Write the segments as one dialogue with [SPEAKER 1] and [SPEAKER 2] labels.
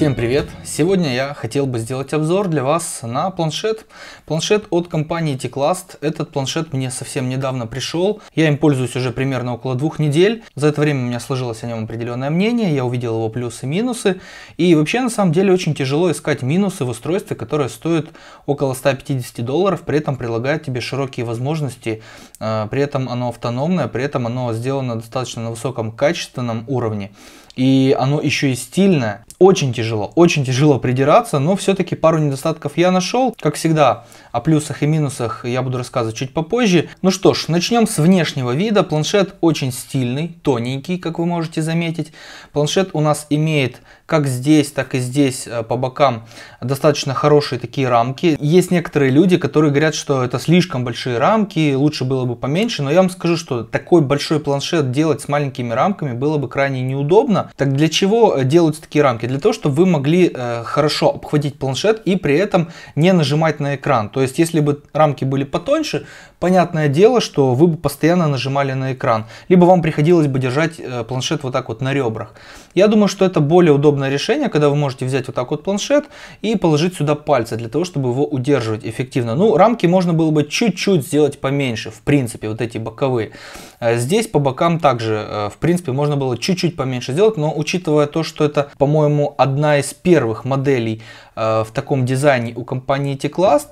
[SPEAKER 1] Всем привет! Сегодня я хотел бы сделать обзор для вас на планшет. Планшет от компании T-Clast. Этот планшет мне совсем недавно пришел. Я им пользуюсь уже примерно около двух недель. За это время у меня сложилось о нем определенное мнение. Я увидел его плюсы и минусы. И вообще на самом деле очень тяжело искать минусы в устройстве, которое стоит около 150 долларов, при этом предлагает тебе широкие возможности. А, при этом оно автономное, при этом оно сделано достаточно на высоком качественном уровне и оно еще и стильное. Очень тяжело, очень тяжело придираться, но все-таки пару недостатков я нашел. Как всегда, о плюсах и минусах я буду рассказывать чуть попозже. Ну что ж, начнем с внешнего вида. Планшет очень стильный, тоненький, как вы можете заметить. Планшет у нас имеет как здесь, так и здесь э, по бокам достаточно хорошие такие рамки. Есть некоторые люди, которые говорят, что это слишком большие рамки, лучше было бы поменьше, но я вам скажу, что такой большой планшет делать с маленькими рамками было бы крайне неудобно. Так для чего э, делаются такие рамки? Для того, чтобы вы могли э, хорошо обхватить планшет и при этом не нажимать на экран. То есть, если бы рамки были потоньше, понятное дело, что вы бы постоянно нажимали на экран, либо вам приходилось бы держать э, планшет вот так вот на ребрах. Я думаю, что это более удобное решение, когда вы можете взять вот так вот планшет и положить сюда пальцы для того, чтобы его удерживать эффективно. Ну, рамки можно было бы чуть-чуть сделать поменьше, в принципе, вот эти боковые. А здесь по бокам также, э, в принципе, можно было чуть-чуть поменьше сделать, но учитывая то, что это, по-моему, одна из первых моделей э, в таком дизайне у компании T-Class,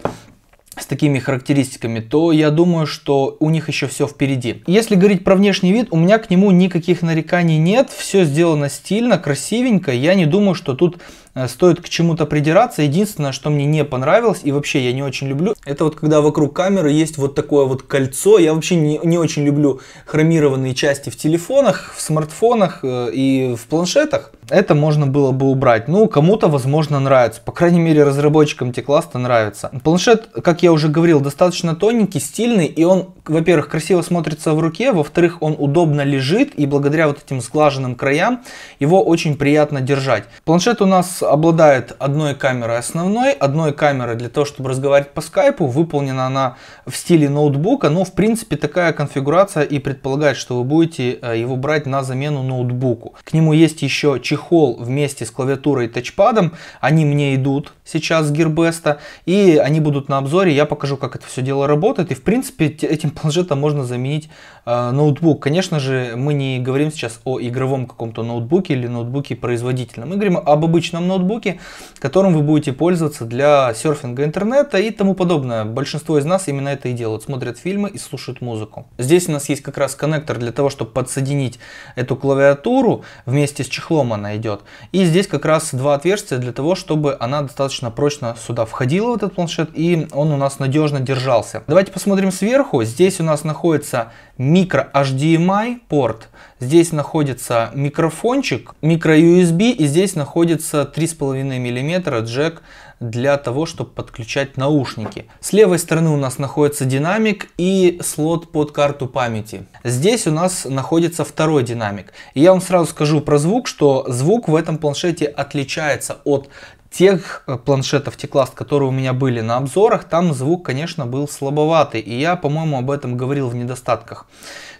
[SPEAKER 1] с такими характеристиками, то я думаю, что у них еще все впереди. Если говорить про внешний вид, у меня к нему никаких нареканий нет, все сделано стильно, красивенько, я не думаю, что тут Э, стоит к чему-то придираться. Единственное, что мне не понравилось и вообще я не очень люблю, это вот когда вокруг камеры есть вот такое вот кольцо. Я вообще не, не очень люблю хромированные части в телефонах, в смартфонах э, и в планшетах. Это можно было бы убрать. Ну, кому-то, возможно, нравится. По крайней мере, разработчикам Текласта нравится. Планшет, как я уже говорил, достаточно тоненький, стильный, и он, во-первых, красиво смотрится в руке, во-вторых, он удобно лежит, и благодаря вот этим сглаженным краям его очень приятно держать. Планшет у нас обладает одной камерой основной, одной камерой для того, чтобы разговаривать по скайпу. Выполнена она в стиле ноутбука, но ну, в принципе такая конфигурация и предполагает, что вы будете э, его брать на замену ноутбуку. К нему есть еще чехол вместе с клавиатурой и тачпадом. Они мне идут сейчас с Gearbest, и они будут на обзоре. Я покажу, как это все дело работает. И в принципе этим планшетом можно заменить э, ноутбук. Конечно же, мы не говорим сейчас о игровом каком-то ноутбуке или ноутбуке производителя. Мы говорим об обычном ноутбуке ноутбуке, которым вы будете пользоваться для серфинга интернета и тому подобное. Большинство из нас именно это и делают, смотрят фильмы и слушают музыку. Здесь у нас есть как раз коннектор для того, чтобы подсоединить эту клавиатуру, вместе с чехлом она идет. И здесь как раз два отверстия для того, чтобы она достаточно прочно сюда входила, в этот планшет, и он у нас надежно держался. Давайте посмотрим сверху. Здесь у нас находится микро HDMI порт, Здесь находится микрофончик, микро-USB, и здесь находится 3,5 мм джек для того, чтобы подключать наушники. С левой стороны у нас находится динамик и слот под карту памяти. Здесь у нас находится второй динамик. И я вам сразу скажу про звук, что звук в этом планшете отличается от тех э, планшетов Teclast, которые у меня были на обзорах, там звук, конечно, был слабоватый. И я, по-моему, об этом говорил в недостатках.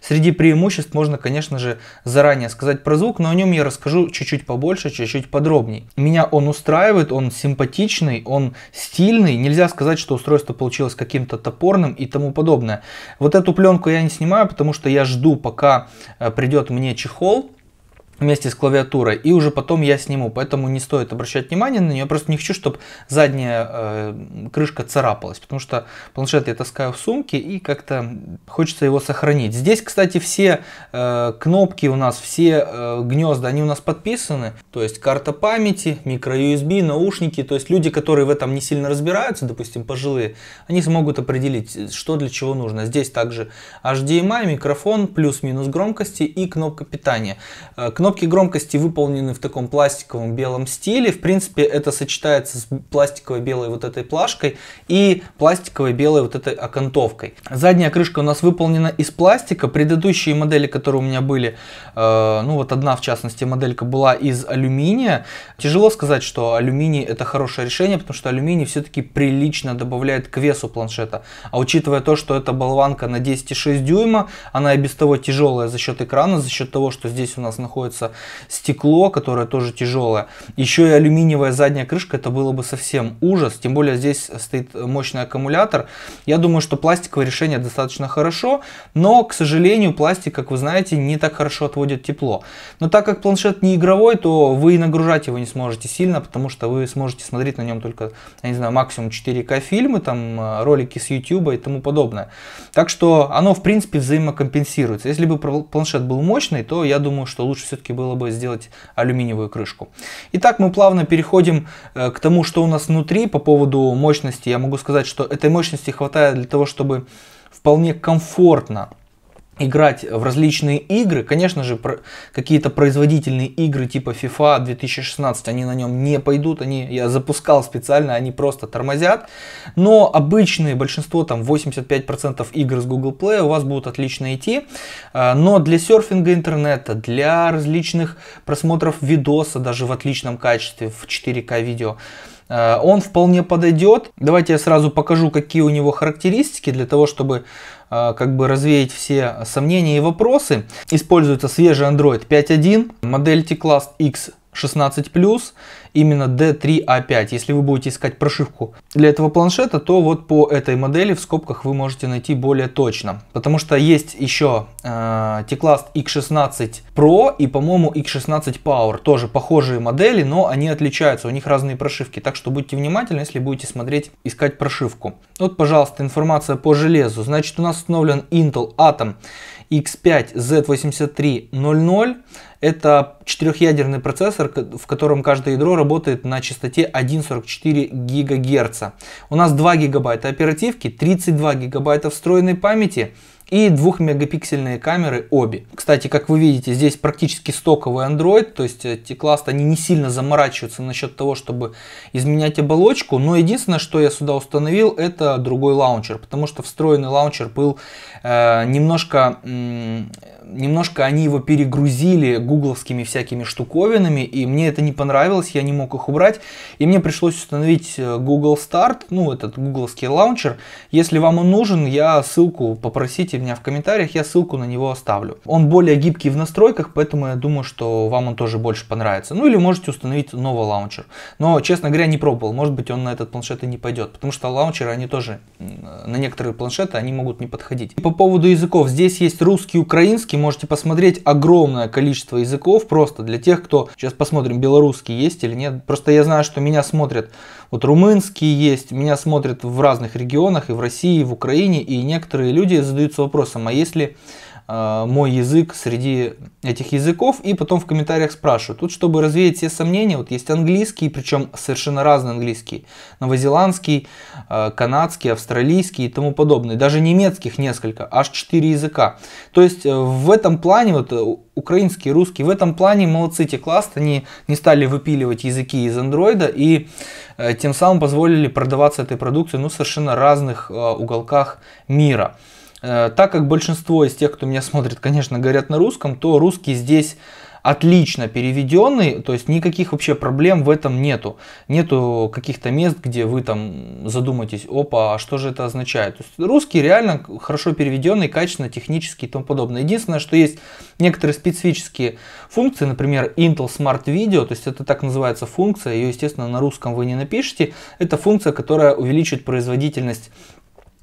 [SPEAKER 1] Среди преимуществ можно, конечно же, заранее сказать про звук, но о нем я расскажу чуть-чуть побольше, чуть-чуть подробнее. Меня он устраивает, он симпатичный, он стильный. Нельзя сказать, что устройство получилось каким-то топорным и тому подобное. Вот эту пленку я не снимаю, потому что я жду, пока э, придет мне чехол вместе с клавиатурой, и уже потом я сниму, поэтому не стоит обращать внимание на нее, просто не хочу, чтобы задняя э, крышка царапалась, потому что планшет я таскаю в сумке, и как-то хочется его сохранить. Здесь, кстати, все э, кнопки у нас, все э, гнезда, они у нас подписаны, то есть карта памяти, микро-USB, наушники, то есть люди, которые в этом не сильно разбираются, допустим, пожилые, они смогут определить, что для чего нужно. Здесь также HDMI, микрофон, плюс-минус громкости и кнопка питания. Э, кнопка Кнопки громкости выполнены в таком пластиковом белом стиле. В принципе, это сочетается с пластиковой белой вот этой плашкой и пластиковой белой вот этой окантовкой. Задняя крышка у нас выполнена из пластика. Предыдущие модели, которые у меня были, э, ну вот одна в частности моделька была из алюминия. Тяжело сказать, что алюминий это хорошее решение, потому что алюминий все-таки прилично добавляет к весу планшета. А учитывая то, что эта болванка на 10,6 дюйма, она и без того тяжелая за счет экрана, за счет того, что здесь у нас находится используется стекло, которое тоже тяжелое. Еще и алюминиевая задняя крышка, это было бы совсем ужас. Тем более здесь стоит мощный аккумулятор. Я думаю, что пластиковое решение достаточно хорошо, но, к сожалению, пластик, как вы знаете, не так хорошо отводит тепло. Но так как планшет не игровой, то вы и нагружать его не сможете сильно, потому что вы сможете смотреть на нем только, я не знаю, максимум 4К фильмы, там э, ролики с YouTube и тому подобное. Так что оно, в принципе, взаимокомпенсируется. Если бы планшет был мощный, то я думаю, что лучше все-таки все-таки было бы сделать алюминиевую крышку. Итак, мы плавно переходим э, к тому, что у нас внутри по поводу мощности. Я могу сказать, что этой мощности хватает для того, чтобы вполне комфортно играть в различные игры. Конечно же, про какие-то производительные игры типа FIFA 2016, они на нем не пойдут, они, я запускал специально, они просто тормозят. Но обычные, большинство, там 85% игр с Google Play у вас будут отлично идти. А, но для серфинга интернета, для различных просмотров видоса, даже в отличном качестве, в 4К видео, а, он вполне подойдет. Давайте я сразу покажу, какие у него характеристики, для того, чтобы Э, как бы развеять все сомнения и вопросы. Используется свежий Android 5.1, модель T-Class X 16+, именно D3A5. А если вы будете искать прошивку для этого планшета, то вот по этой модели в скобках вы можете найти более точно. Потому что есть еще э, Teclast X16 Pro и, по-моему, X16 Power. Тоже похожие модели, но они отличаются, у них разные прошивки. Так что будьте внимательны, если будете смотреть, искать прошивку. Вот, пожалуйста, информация по железу. Значит, у нас установлен Intel Atom X5 Z8300. Это четырехъядерный процессор, в котором каждое ядро работает на частоте 1,44 ГГц. У нас 2 ГБ оперативки, 32 ГБ встроенной памяти, и 2-мегапиксельные камеры обе. Кстати, как вы видите, здесь практически стоковый Android, то есть эти классы, они не сильно заморачиваются насчет того, чтобы изменять оболочку, но единственное, что я сюда установил, это другой лаунчер, потому что встроенный лаунчер был э, немножко... немножко они его перегрузили гугловскими всякими штуковинами, и мне это не понравилось, я не мог их убрать, и мне пришлось установить э, Google Start, ну, этот гугловский лаунчер. Если вам он нужен, я ссылку попросите меня в комментариях, я ссылку на него оставлю. Он более гибкий в настройках, поэтому я думаю, что вам он тоже больше понравится. Ну или можете установить новый лаунчер. Но, честно говоря, не пробовал, может быть он на этот планшет и не пойдет, потому что лаунчеры, они тоже, на некоторые планшеты они могут не подходить. И по поводу языков, здесь есть русский, украинский, можете посмотреть огромное количество языков, просто для тех, кто, сейчас посмотрим, белорусский есть или нет, просто я знаю, что меня смотрят, вот румынский есть, меня смотрят в разных регионах, и в России, и в Украине, и некоторые люди задаются вопросом, а если э, а, мой язык среди этих языков, и потом в комментариях спрашивают. Тут, чтобы развеять все сомнения, вот есть английский, причем совершенно разный английский, новозеландский, э, канадский, австралийский и тому подобное, даже немецких несколько, аж 4 языка. То есть э, в этом плане, вот э, украинский, русский, в этом плане молодцы те класс, они не стали выпиливать языки из андроида и э, тем самым позволили продаваться этой продукции ну, совершенно разных э, уголках мира. Э, так как большинство из тех, кто меня смотрит, конечно, говорят на русском, то русский здесь отлично переведенный, то есть никаких вообще проблем в этом нету. Нету каких-то мест, где вы там задумаетесь, опа, а что же это означает. То есть русский реально хорошо переведенный, качественно, технически и тому подобное. Единственное, что есть некоторые специфические функции, например, Intel Smart Video, то есть это так называется функция, ее, естественно, на русском вы не напишете. Это функция, которая увеличит производительность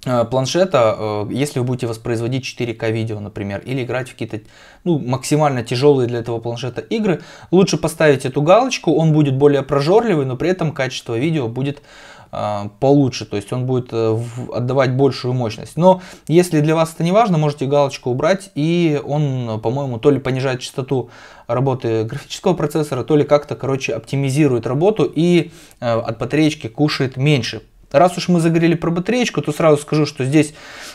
[SPEAKER 1] Э, планшета, э, если вы будете воспроизводить 4К видео, например, или играть в какие-то ну, максимально тяжелые для этого планшета игры, лучше поставить эту галочку, он будет более прожорливый, но при этом качество видео будет э, получше, то есть он будет отдавать большую мощность. Но если для вас это не важно, можете галочку убрать, и он, по-моему, то ли понижает частоту работы графического процессора, то ли как-то, короче, оптимизирует работу и от батареечки кушает меньше. Раз уж мы загорели про батареечку, то сразу скажу, что здесь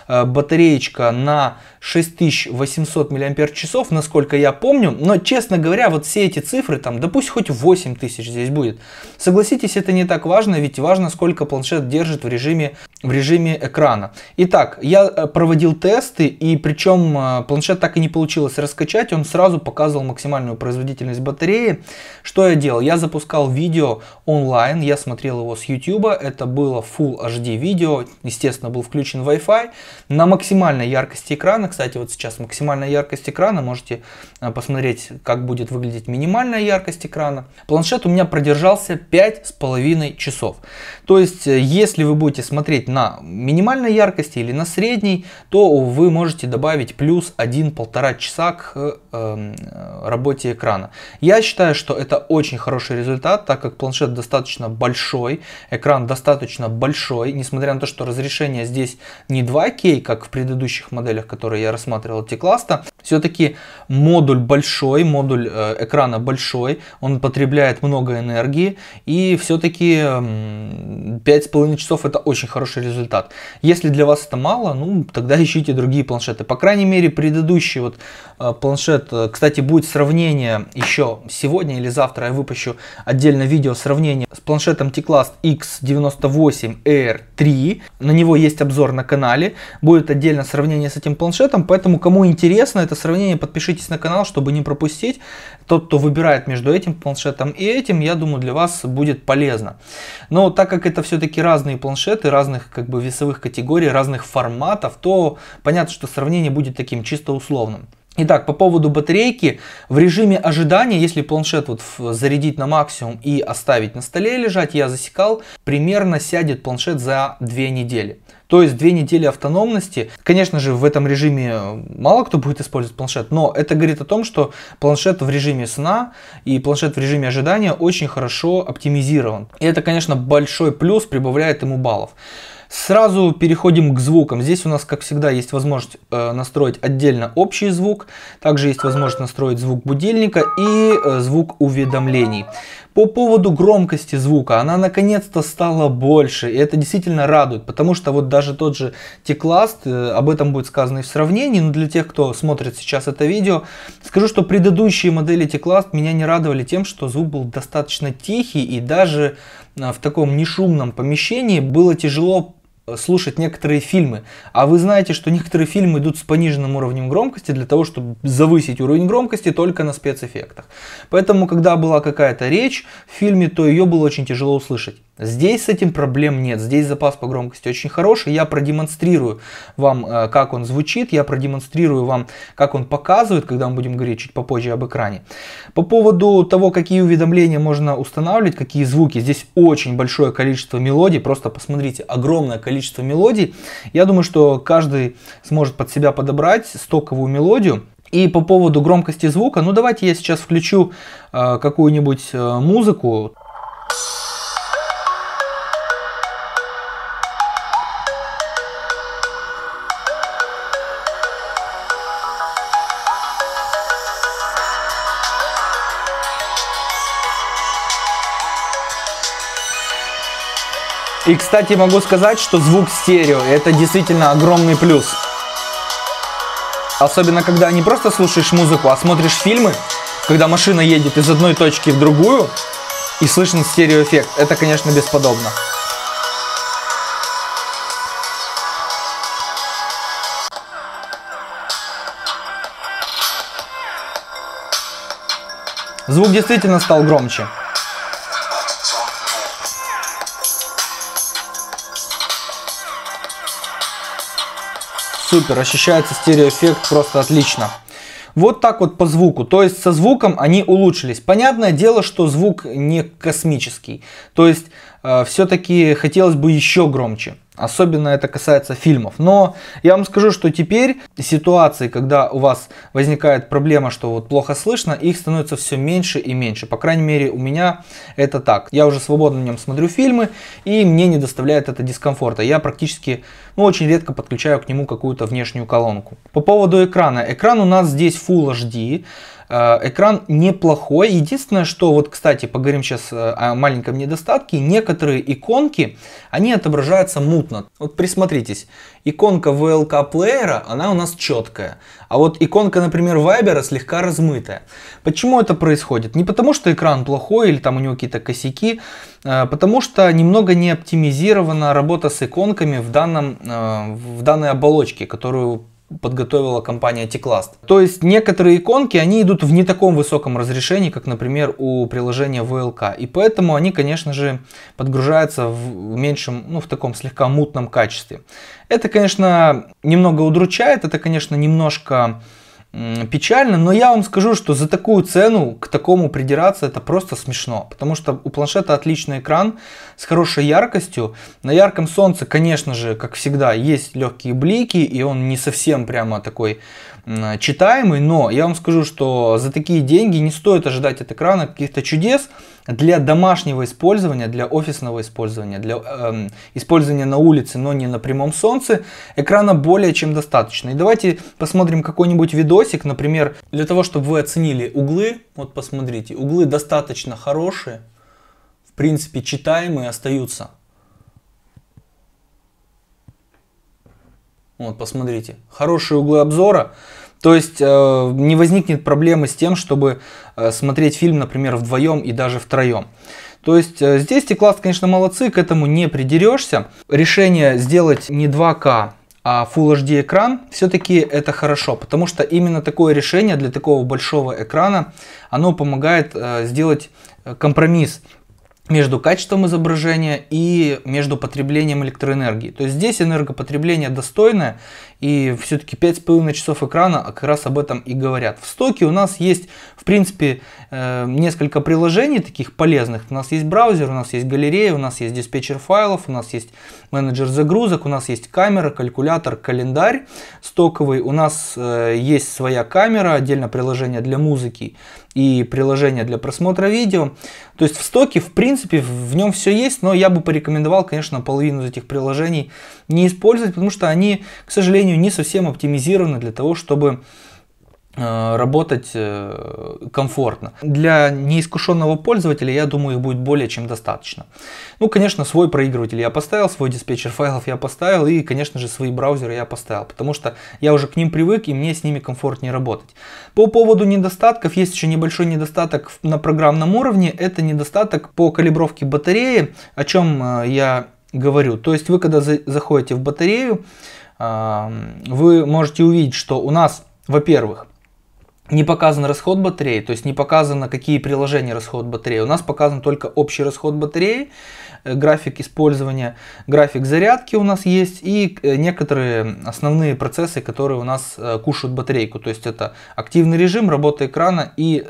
[SPEAKER 1] э, батареечка на 6800 мАч, насколько я помню. Но, честно говоря, вот все эти цифры, там, да пусть хоть 8000 здесь будет. Согласитесь, это не так важно, ведь важно, сколько планшет держит в режиме, в режиме экрана. Итак, я э, проводил тесты, и причем э, планшет так и не получилось раскачать. Он сразу показывал максимальную производительность батареи. Что я делал? Я запускал видео онлайн, я смотрел его с YouTube. Это было Full HD видео, естественно, был включен Wi-Fi. На максимальной яркости экрана, кстати, вот сейчас максимальная яркость экрана, можете э, посмотреть, как будет выглядеть минимальная яркость экрана. Планшет у меня продержался 5,5 часов. То есть, э, если вы будете смотреть на минимальной яркости или на средней, то вы можете добавить плюс 1-1,5 часа к э, эм, работе экрана. Я считаю, что это очень хороший результат, так как планшет достаточно большой, экран достаточно большой, несмотря на то, что разрешение здесь не 2К, как в предыдущих моделях, которые я рассматривал t все-таки модуль большой, модуль э, экрана большой, он потребляет много энергии, и все-таки 5,5 часов это очень хороший результат. Если для вас это мало, ну тогда ищите другие планшеты. По крайней мере, предыдущий вот э, планшет, э, кстати, будет сравнение еще сегодня или завтра я выпущу отдельное видео сравнение с планшетом T-Class X98 8 Air 3. На него есть обзор на канале. Будет отдельно сравнение с этим планшетом. Поэтому, кому интересно это сравнение, подпишитесь на канал, чтобы не пропустить. Тот, кто выбирает между этим планшетом и этим, я думаю, для вас будет полезно. Но так как это все-таки разные планшеты, разных как бы весовых категорий, разных форматов, то понятно, что сравнение будет таким чисто условным. Итак, по поводу батарейки, в режиме ожидания, если планшет вот зарядить на максимум и оставить на столе лежать, я засекал, примерно сядет планшет за две недели. То есть две недели автономности. Конечно же, в этом режиме э, мало кто будет использовать планшет, но это говорит о том, что планшет в режиме сна и планшет в режиме ожидания очень хорошо оптимизирован. И это, конечно, большой плюс, прибавляет ему баллов. Сразу переходим к звукам. Здесь у нас, как всегда, есть возможность э, настроить отдельно общий звук. Также есть возможность настроить звук будильника и э, звук уведомлений. По поводу громкости звука, она наконец-то стала больше, и это действительно радует, потому что вот даже тот же Текласт, э, об этом будет сказано и в сравнении, но для тех, кто смотрит сейчас это видео, скажу, что предыдущие модели Текласт меня не радовали тем, что звук был достаточно тихий, и даже э, в таком нешумном помещении было тяжело слушать некоторые фильмы. А вы знаете, что некоторые фильмы идут с пониженным уровнем громкости для того, чтобы завысить уровень громкости только на спецэффектах. Поэтому, когда была какая-то речь в фильме, то ее было очень тяжело услышать. Здесь с этим проблем нет, здесь запас по громкости очень хороший, я продемонстрирую вам, э, как он звучит, я продемонстрирую вам, как он показывает, когда мы будем говорить чуть попозже об экране. По поводу того, какие уведомления можно устанавливать, какие звуки, здесь очень большое количество мелодий, просто посмотрите, огромное количество количество мелодий. Я думаю, что каждый сможет под себя подобрать стоковую мелодию. И по поводу громкости звука, ну давайте я сейчас включу э, какую-нибудь э, музыку. И, кстати, могу сказать, что звук стерео – это действительно огромный плюс. Особенно, когда не просто слушаешь музыку, а смотришь фильмы, когда машина едет из одной точки в другую, и слышен стереоэффект. Это, конечно, бесподобно. Звук действительно стал громче. супер, ощущается стереоэффект просто отлично. Вот так вот по звуку, то есть со звуком они улучшились. Понятное дело, что звук не космический, то есть э, все-таки хотелось бы еще громче. Особенно это касается фильмов. Но я вам скажу, что теперь ситуации, когда у вас возникает проблема, что вот плохо слышно, их становится все меньше и меньше. По крайней мере, у меня это так. Я уже свободно на нем смотрю фильмы, и мне не доставляет это дискомфорта. Я практически, ну, очень редко подключаю к нему какую-то внешнюю колонку. По поводу экрана. Экран у нас здесь Full HD. Э, экран неплохой. Единственное, что вот, кстати, поговорим сейчас э, о маленьком недостатке. Некоторые иконки, они отображаются мутно. Вот присмотритесь. Иконка VLK плеера, она у нас четкая. А вот иконка, например, Viber слегка размытая. Почему это происходит? Не потому, что экран плохой или там у него какие-то косяки, э, потому что немного не оптимизирована работа с иконками в, данном, в данной оболочке, которую подготовила компания T-Class. То есть некоторые иконки, они идут в не таком высоком разрешении, как, например, у приложения VLK. И поэтому они, конечно же, подгружаются в меньшем, ну, в таком слегка мутном качестве. Это, конечно, немного удручает, это, конечно, немножко печально, но я вам скажу, что за такую цену к такому придираться это просто смешно, потому что у планшета отличный экран с хорошей яркостью. На ярком солнце, конечно же, как всегда, есть легкие блики, и он не совсем прямо такой читаемый, но я вам скажу, что за такие деньги не стоит ожидать от экрана каких-то чудес, для домашнего использования, для офисного использования, для э, использования на улице, но не на прямом солнце, экрана более чем достаточно. И давайте посмотрим какой-нибудь видосик, например, для того, чтобы вы оценили углы. Вот посмотрите, углы достаточно хорошие, в принципе читаемые остаются. Вот, посмотрите, хорошие углы обзора. То есть э, не возникнет проблемы с тем, чтобы э, смотреть фильм, например, вдвоем и даже втроем. То есть э, здесь t конечно, молодцы, к этому не придерешься. Решение сделать не 2К, а Full HD экран, все-таки это хорошо, потому что именно такое решение для такого большого экрана, оно помогает сделать компромисс между качеством изображения и между потреблением электроэнергии. То есть здесь энергопотребление достойное, и все-таки 5,5 часов экрана а как раз об этом и говорят. В стоке у нас есть, в принципе, э, несколько приложений таких полезных. У нас есть браузер, у нас есть галерея, у нас есть диспетчер файлов, у нас есть менеджер загрузок, у нас есть камера, калькулятор, календарь стоковый, у нас э, есть своя камера, отдельное приложение для музыки и приложение для просмотра видео. То есть в стоке, в принципе, в нем все есть, но я бы порекомендовал, конечно, половину из этих приложений не использовать, потому что они, к сожалению, не совсем оптимизированы для того, чтобы Э, работать э, комфортно. Для неискушенного пользователя, я думаю, их будет более чем достаточно. Ну, конечно, свой проигрыватель я поставил, свой диспетчер файлов я поставил и, конечно же, свои браузеры я поставил, потому что я уже к ним привык и мне с ними комфортнее работать. По поводу недостатков, есть еще небольшой недостаток на программном уровне, это недостаток по калибровке батареи, о чем э, я говорю. То есть вы, когда заходите в батарею, вы можете увидеть, что у нас, во-первых, не показан расход батареи, то есть не показано, какие приложения расход батареи. У нас показан только общий расход батареи, Э, график использования, график зарядки у нас есть и э, некоторые основные процессы, которые у нас э, кушают батарейку. То есть это активный режим, работы экрана и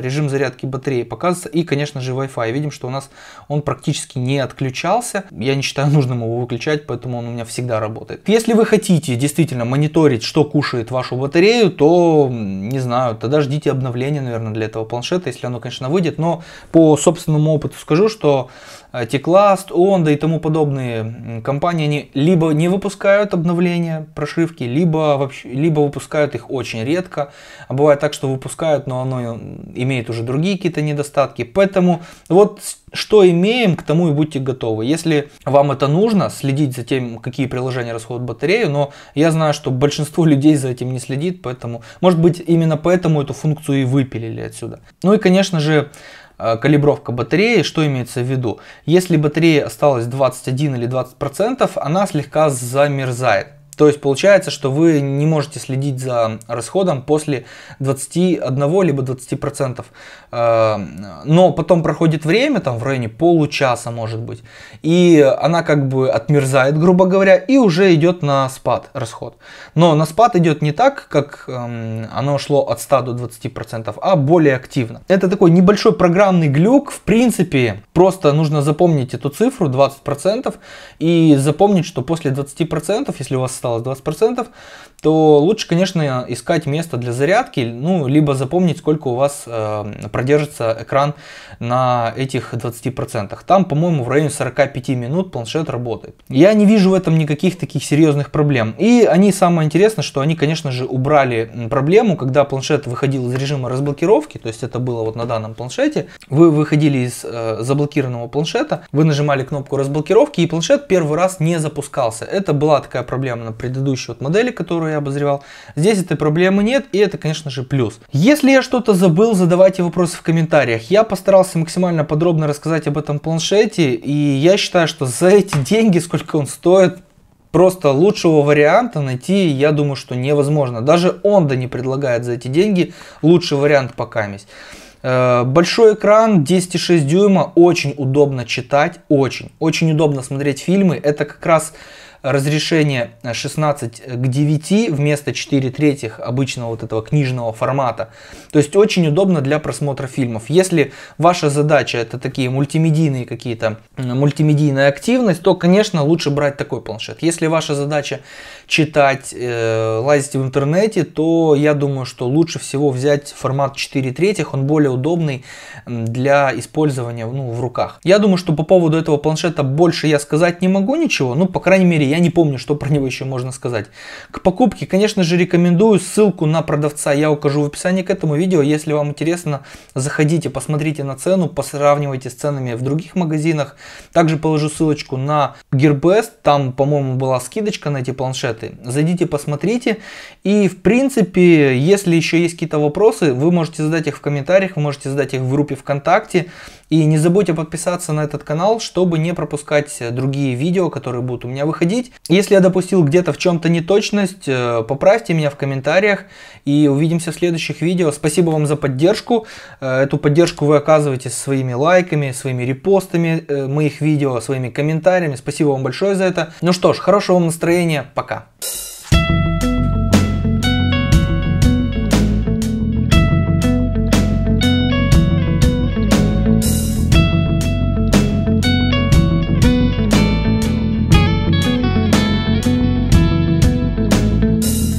[SPEAKER 1] режим зарядки батареи показывается. И, конечно же, Wi-Fi. Видим, что у нас он практически не отключался. Я не считаю нужным его выключать, поэтому он у меня всегда работает. Если вы хотите действительно мониторить, что кушает вашу батарею, то, не знаю, тогда ждите обновления, наверное, для этого планшета, если оно, конечно, выйдет. Но по собственному опыту скажу, что Э, Текласт, Онда и тому подобные компании, они либо не выпускают обновления прошивки, либо, вообще, либо выпускают их очень редко. А бывает так, что выпускают, но оно э, имеет уже другие какие-то недостатки. Поэтому вот что имеем, к тому и будьте готовы. Если вам это нужно, следить за тем, какие приложения расходуют батарею, но я знаю, что большинство людей за этим не следит, поэтому, может быть, именно поэтому эту функцию и выпилили отсюда. Ну и, конечно же, Э, калибровка батареи, что имеется в виду? Если батарея осталась 21 или 20%, она слегка замерзает. То есть получается, что вы не можете следить за расходом после 21 либо 20%. Э, но потом проходит время, там в районе получаса может быть, и она как бы отмерзает, грубо говоря, и уже идет на спад расход. Но на спад идет не так, как эм, оно шло от 100 до 20%, а более активно. Это такой небольшой программный глюк, в принципе, просто нужно запомнить эту цифру 20% и запомнить, что после 20%, если у вас осталось 20% то лучше, конечно, искать место для зарядки, ну, либо запомнить, сколько у вас э, продержится экран на этих 20%. Там, по-моему, в районе 45 минут планшет работает. Я не вижу в этом никаких таких серьезных проблем. И они, самое интересное, что они, конечно же, убрали проблему, когда планшет выходил из режима разблокировки, то есть это было вот на данном планшете, вы выходили из э, заблокированного планшета, вы нажимали кнопку разблокировки, и планшет первый раз не запускался. Это была такая проблема на предыдущей вот модели, которую я обозревал. Здесь этой проблемы нет, и это, конечно же, плюс. Если я что-то забыл, задавайте вопросы в комментариях. Я постарался максимально подробно рассказать об этом планшете, и я считаю, что за эти деньги, сколько он стоит, Просто лучшего варианта найти, я думаю, что невозможно. Даже Онда не предлагает за эти деньги лучший вариант по месть. Э, большой экран, 10,6 дюйма, очень удобно читать, очень. Очень удобно смотреть фильмы. Это как раз разрешение 16 к 9 вместо 4 третьих обычного вот этого книжного формата. То есть очень удобно для просмотра фильмов. Если ваша задача это такие мультимедийные какие-то, мультимедийная активность, то, конечно, лучше брать такой планшет. Если ваша задача читать, э, лазить в интернете, то я думаю, что лучше всего взять формат 4 третьих, он более удобный для использования ну, в руках. Я думаю, что по поводу этого планшета больше я сказать не могу ничего, ну, по крайней мере, я не помню, что про него еще можно сказать. К покупке, конечно же, рекомендую ссылку на продавца, я укажу в описании к этому видео. Если вам интересно, заходите, посмотрите на цену, посравнивайте с ценами в других магазинах. Также положу ссылочку на Gearbest, там, по-моему, была скидочка на эти планшеты. Зайдите, посмотрите. И, в принципе, если еще есть какие-то вопросы, вы можете задать их в комментариях, вы можете задать их в группе ВКонтакте. И не забудьте подписаться на этот канал, чтобы не пропускать другие видео, которые будут у меня выходить обсудить. Если я допустил где-то в чем-то неточность, э, поправьте меня в комментариях и увидимся в следующих видео. Спасибо вам за поддержку. Э, эту поддержку вы оказываете своими лайками, своими репостами э, моих видео, своими комментариями. Спасибо вам большое за это. Ну что ж, хорошего вам настроения, пока.